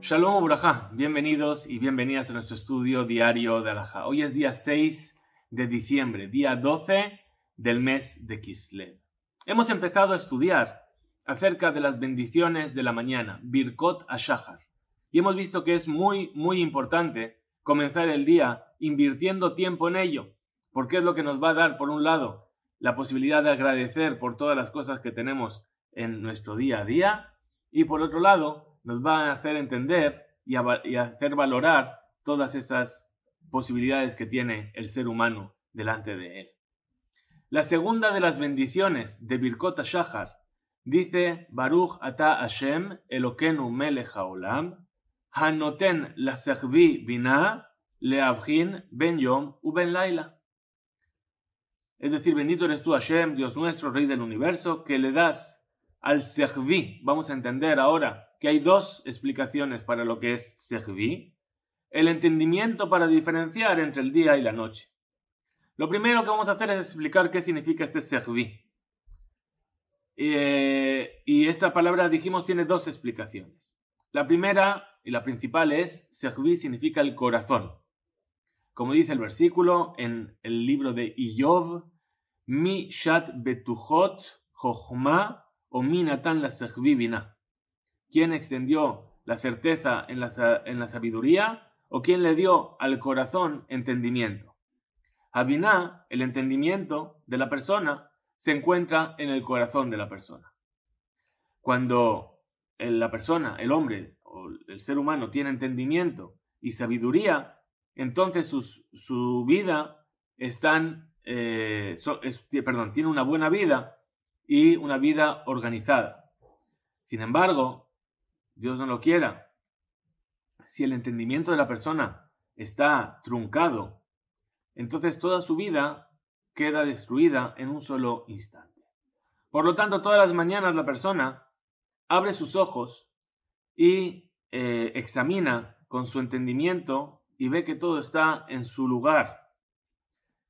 Shalom Ubraja, bienvenidos y bienvenidas a nuestro estudio diario de Alaja. Hoy es día 6 de diciembre, día 12 del mes de Kislev. Hemos empezado a estudiar acerca de las bendiciones de la mañana, Birkot Ashahar, y hemos visto que es muy, muy importante comenzar el día invirtiendo tiempo en ello, porque es lo que nos va a dar, por un lado, la posibilidad de agradecer por todas las cosas que tenemos en nuestro día a día, y por otro lado, nos va a hacer entender y, hacer valorar todas esas posibilidades que tiene el ser humano delante de él. La segunda de las bendiciones de Birkota Shahar dice Baruch ata Hashem Elokenu melech haolam hanoten la bina ben yom u laila. Es decir, bendito eres tú Hashem, Dios nuestro, Rey del universo, que le das al Sejvi. Vamos a entender ahora que hay dos explicaciones para lo que es sehvi. El entendimiento para diferenciar entre el día y la noche. Lo primero que vamos a hacer es explicar qué significa este sehvi. Eh, y esta palabra, dijimos, tiene dos explicaciones. La primera y la principal es, Sehvi significa el corazón. Como dice el versículo en el libro de Iyov, Mi Shat Betuchot Jochma o tan la sabiduría. ¿Quién extendió la certeza en la, sabiduría o quién le dio al corazón entendimiento? Habiná, el entendimiento de la persona, se encuentra en el corazón de la persona. Cuando la persona, el hombre o el ser humano tiene entendimiento y sabiduría, entonces su vida eh, perdón, tiene una buena vida y una vida organizada. Sin embargo, Dios no lo quiera. Si el entendimiento de la persona está truncado, entonces toda su vida queda destruida en un solo instante. Por lo tanto, todas las mañanas la persona abre sus ojos y eh, examina con su entendimiento y ve que todo está en su lugar.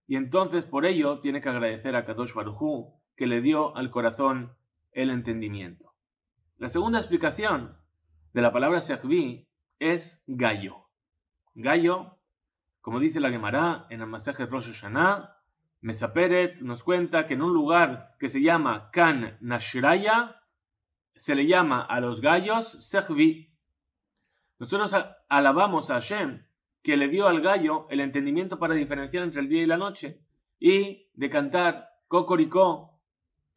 Y entonces por ello tiene que agradecer a Kadosh Barujú que le dio al corazón el entendimiento. La segunda explicación de la palabra Sehvi es gallo. Gallo, como dice la Gemara en el masaje Rosh Hashanah, Mesaperet nos cuenta que en un lugar que se llama Kan Nashraya se le llama a los gallos Sehvi. Nosotros alabamos a Hashem que le dio al gallo el entendimiento para diferenciar entre el día y la noche y de cantar Cocoricó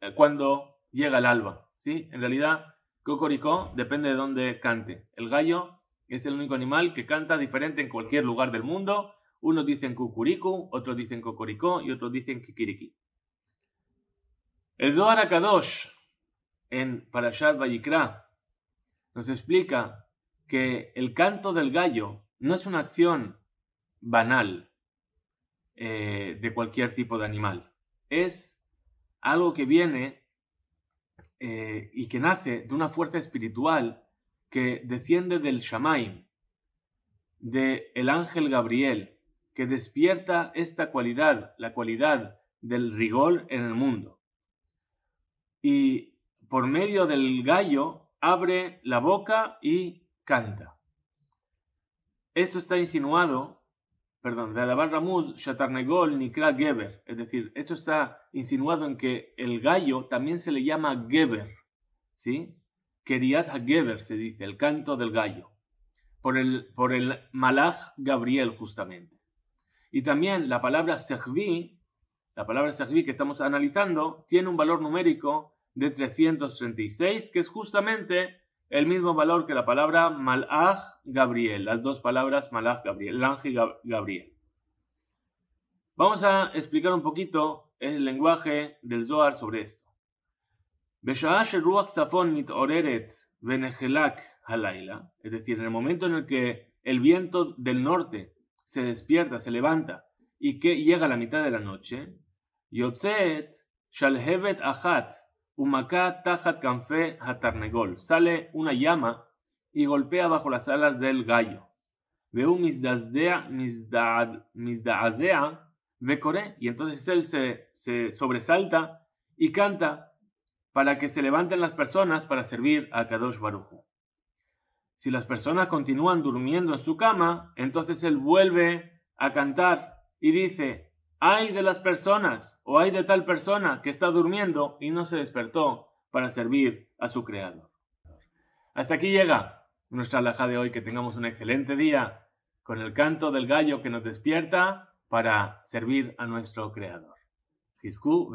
eh, cuando llega el alba. ¿sí? En realidad, Cocoricó depende de dónde cante. El gallo es el único animal que canta diferente en cualquier lugar del mundo. Unos dicen cucuricu, otros dicen cocoricó y otros dicen kikiriki. El Zohar en Parashat Vayikra nos explica que el canto del gallo no es una acción banal eh, de cualquier tipo de animal. Es algo que viene eh, y que nace de una fuerza espiritual que desciende del Shamaim, del el ángel Gabriel, que despierta esta cualidad, la cualidad del rigor en el mundo. Y por medio del gallo abre la boca y canta. Esto está insinuado perdón, de alabar Ramuz, Shatarnegol, Nikra Geber. Es decir, esto está insinuado en que el gallo también se le llama Geber, ¿sí? Keriat geber se dice, el canto del gallo, por el, por el Malach Gabriel justamente. Y también la palabra Sehvi, la palabra Sehvi que estamos analizando, tiene un valor numérico de 336, que es justamente el mismo valor que la palabra Malach Gabriel, las dos palabras Malach Gabriel, el ángel Gabriel. Vamos a explicar un poquito el lenguaje del Zohar sobre esto. Es decir, en el momento en el que el viento del norte se despierta, se levanta y que llega a la mitad de la noche, yotze'et Shalhevet Achat Tajat Hatarnegol. Sale una llama y golpea bajo las alas del gallo. misdazea, Misdaazea decore Y entonces él se, sobresalta y canta para que se levanten las personas para servir a Kadosh Barujo. Si las personas continúan durmiendo en su cama, entonces él vuelve a cantar y dice, hay de las personas o hay de tal persona que está durmiendo y no se despertó para servir a su Creador. Hasta aquí llega nuestra alhaja de hoy. Que tengamos un excelente día con el canto del gallo que nos despierta para servir a nuestro Creador. Hisku